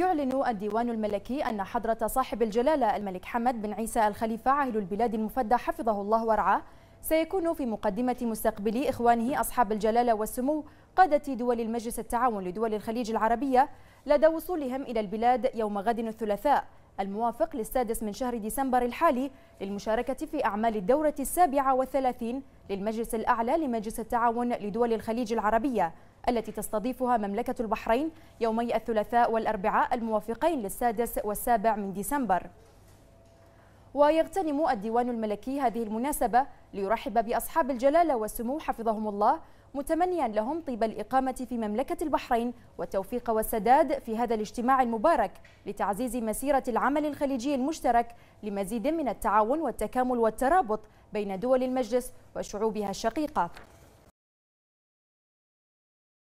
يعلن الديوان الملكي أن حضرة صاحب الجلالة الملك حمد بن عيسى الخليفة عاهل البلاد المفدى حفظه الله ورعاه سيكون في مقدمة مستقبلي إخوانه أصحاب الجلالة والسمو قادة دول المجلس التعاون لدول الخليج العربية لدى وصولهم إلى البلاد يوم غد الثلاثاء الموافق للسادس من شهر ديسمبر الحالي للمشاركة في أعمال الدورة السابعة والثلاثين للمجلس الأعلى لمجلس التعاون لدول الخليج العربية التي تستضيفها مملكة البحرين يومي الثلاثاء والأربعاء الموافقين للسادس والسابع من ديسمبر ويغتنم الديوان الملكي هذه المناسبة ليرحب بأصحاب الجلالة والسمو حفظهم الله متمنيا لهم طيب الإقامة في مملكة البحرين والتوفيق والسداد في هذا الاجتماع المبارك لتعزيز مسيرة العمل الخليجي المشترك لمزيد من التعاون والتكامل والترابط بين دول المجلس وشعوبها الشقيقة